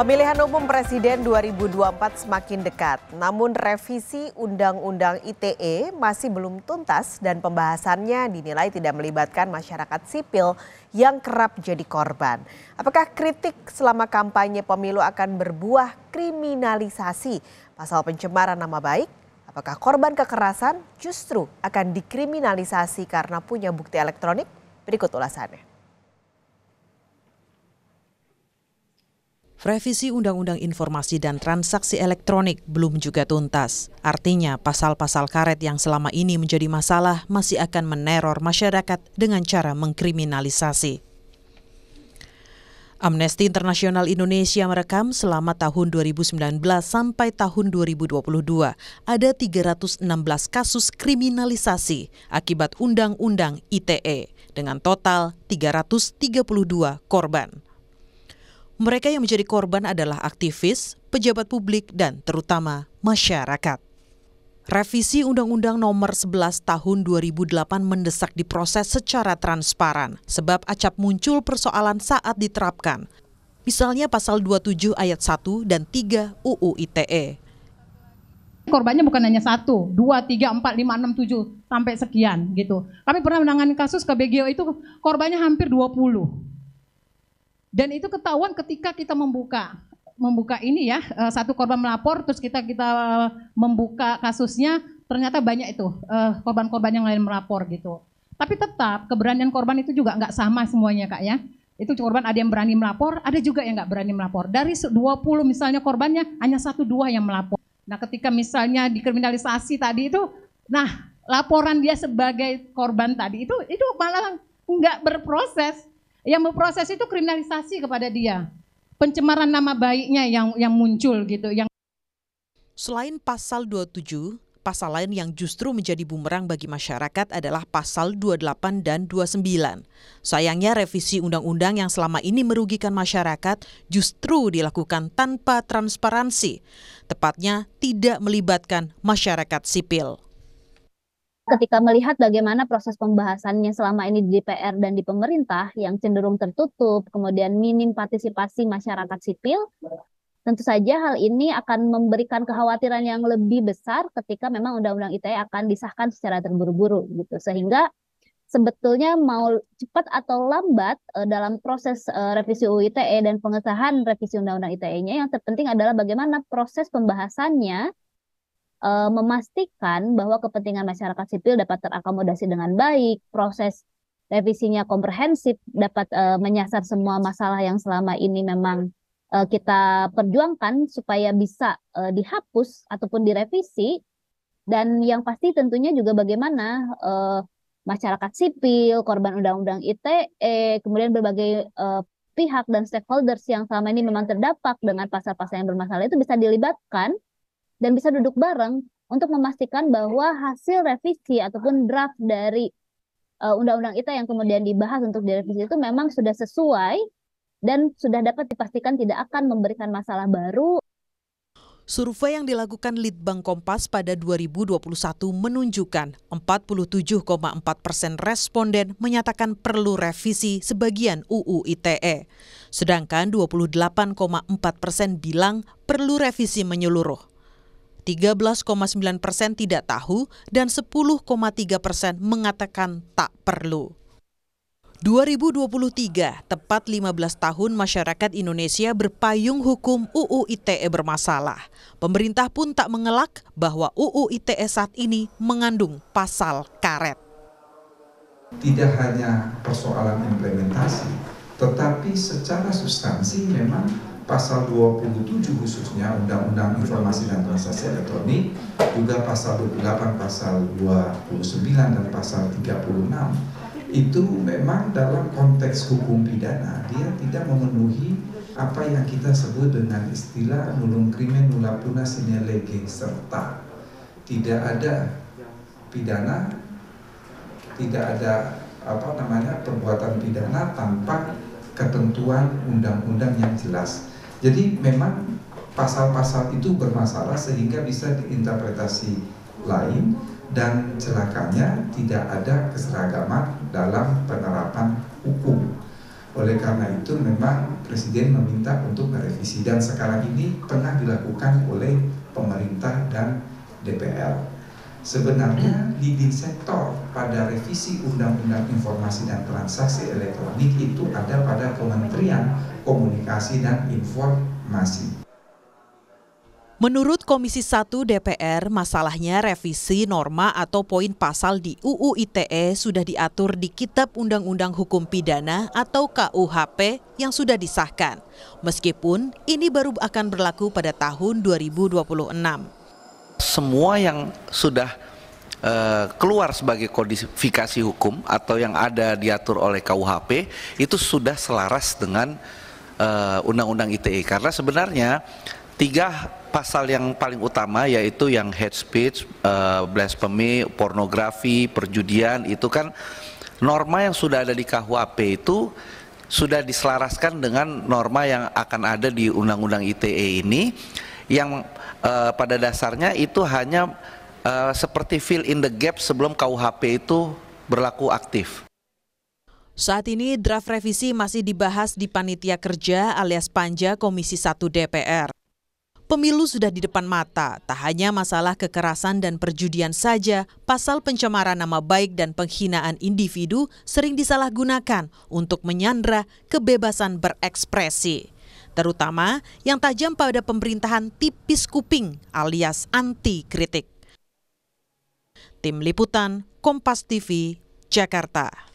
Pemilihan umum presiden 2024 semakin dekat, namun revisi Undang-Undang ITE masih belum tuntas dan pembahasannya dinilai tidak melibatkan masyarakat sipil yang kerap jadi korban. Apakah kritik selama kampanye pemilu akan berbuah kriminalisasi pasal pencemaran nama baik? Apakah korban kekerasan justru akan dikriminalisasi karena punya bukti elektronik? Berikut ulasannya. Revisi Undang-Undang Informasi dan Transaksi Elektronik belum juga tuntas. Artinya, pasal-pasal karet yang selama ini menjadi masalah masih akan meneror masyarakat dengan cara mengkriminalisasi. Amnesty Internasional Indonesia merekam selama tahun 2019 sampai tahun 2022 ada 316 kasus kriminalisasi akibat Undang-Undang ITE dengan total 332 korban. Mereka yang menjadi korban adalah aktivis, pejabat publik, dan terutama masyarakat. Revisi Undang-Undang Nomor 11 Tahun 2008 mendesak diproses secara transparan, sebab acap muncul persoalan saat diterapkan. Misalnya pasal 27 ayat 1 dan 3 UU ITE. Korbannya bukan hanya satu, dua, tiga, empat, lima, enam, tujuh, sampai sekian gitu. Kami pernah menangani kasus ke BGO itu korbannya hampir 20 dan itu ketahuan ketika kita membuka membuka ini ya eh, satu korban melapor terus kita kita eh, membuka kasusnya ternyata banyak itu eh, korban-korban yang lain melapor gitu. Tapi tetap keberanian korban itu juga nggak sama semuanya kak ya. Itu korban ada yang berani melapor, ada juga yang nggak berani melapor. Dari 20 misalnya korbannya hanya satu dua yang melapor. Nah ketika misalnya dikriminalisasi tadi itu, nah laporan dia sebagai korban tadi itu itu malah nggak berproses yang memproses itu kriminalisasi kepada dia. Pencemaran nama baiknya yang yang muncul gitu. Yang Selain pasal 27, pasal lain yang justru menjadi bumerang bagi masyarakat adalah pasal 28 dan 29. Sayangnya revisi undang-undang yang selama ini merugikan masyarakat justru dilakukan tanpa transparansi, tepatnya tidak melibatkan masyarakat sipil ketika melihat bagaimana proses pembahasannya selama ini di DPR dan di pemerintah yang cenderung tertutup, kemudian minim partisipasi masyarakat sipil, tentu saja hal ini akan memberikan kekhawatiran yang lebih besar ketika memang Undang-Undang ITE akan disahkan secara terburu-buru gitu. Sehingga sebetulnya mau cepat atau lambat eh, dalam proses eh, revisi UU e dan pengesahan revisi Undang-Undang ITE-nya yang terpenting adalah bagaimana proses pembahasannya uh, memastikan bahwa kepentingan masyarakat sipil dapat terakomodasi dengan baik, proses revisinya komprehensif, dapat uh, menyasar semua masalah yang selama ini memang uh, kita perjuangkan supaya bisa uh, dihapus ataupun direvisi. Dan yang pasti tentunya juga bagaimana uh, masyarakat sipil, korban undang-undang ITE, kemudian berbagai uh, pihak dan stakeholders yang selama ini memang terdapat dengan pasal-pasal yang bermasalah itu bisa dilibatkan dan bisa duduk bareng untuk memastikan bahwa hasil revisi ataupun draft dari eh, undang-undang uh, ITE yang kemudian dibahas untuk direvisi itu memang sudah sesuai dan sudah dapat dipastikan tidak akan memberikan masalah baru. Survei yang dilakukan Litbang Kompas pada 2021 menunjukkan 47,4 persen responden menyatakan perlu revisi sebagian UU ITE, sedangkan 28,4 persen bilang perlu revisi menyeluruh. 13,9 persen tidak tahu, dan 10,3 persen mengatakan tak perlu. 2023, tepat 15 tahun masyarakat Indonesia berpayung hukum UU ITE bermasalah. Pemerintah pun tak mengelak bahwa UU ITE saat ini mengandung pasal karet. Tidak hanya persoalan implementasi, tetapi secara substansi memang pasal 27 khususnya Undang-Undang Informasi dan Transaksi Elektronik, juga pasal 28, pasal 29 dan pasal 36 itu memang dalam konteks hukum pidana dia tidak memenuhi apa yang kita sebut dengan istilah nulum krimen nula puna sine lege serta tidak ada pidana tidak ada apa namanya perbuatan pidana tanpa ketentuan undang-undang yang jelas jadi memang pasal-pasal itu bermasalah sehingga bisa diinterpretasi lain dan celakanya tidak ada keseragaman dalam penerapan hukum. Oleh karena itu memang Presiden meminta untuk merevisi dan sekarang ini pernah dilakukan oleh pemerintah dan DPR. Sebenarnya leading sektor pada revisi Undang-Undang Informasi dan Transaksi Elektronik itu ada pada Kementerian Komunikasi dan Informasi. Menurut Komisi 1 DPR, masalahnya revisi norma atau poin pasal di UU ITE sudah diatur di Kitab Undang-Undang Hukum Pidana atau KUHP yang sudah disahkan. Meskipun ini baru akan berlaku pada tahun 2026 semua yang sudah eh, keluar sebagai kodifikasi hukum atau yang ada diatur oleh KUHP itu sudah selaras dengan eh, Undang-Undang ITE karena sebenarnya tiga pasal yang paling utama yaitu yang hate speech, uh, blasphemy, pornografi, perjudian itu kan norma yang sudah ada di KUHP itu sudah diselaraskan dengan norma yang akan ada di Undang-Undang ITE ini yang uh, pada dasarnya itu hanya uh, seperti fill in the gap sebelum KUHP itu berlaku aktif. Saat ini draft revisi masih dibahas di panitia kerja alias Panja Komisi 1 DPR. Pemilu sudah di depan mata, tak hanya masalah kekerasan dan perjudian saja, pasal pencemaran nama baik dan penghinaan individu sering disalahgunakan untuk menyandra kebebasan berekspresi terutama yang tajam pada pemerintahan tipis kuping alias anti kritik. Tim Liputan Kompas TV, Jakarta.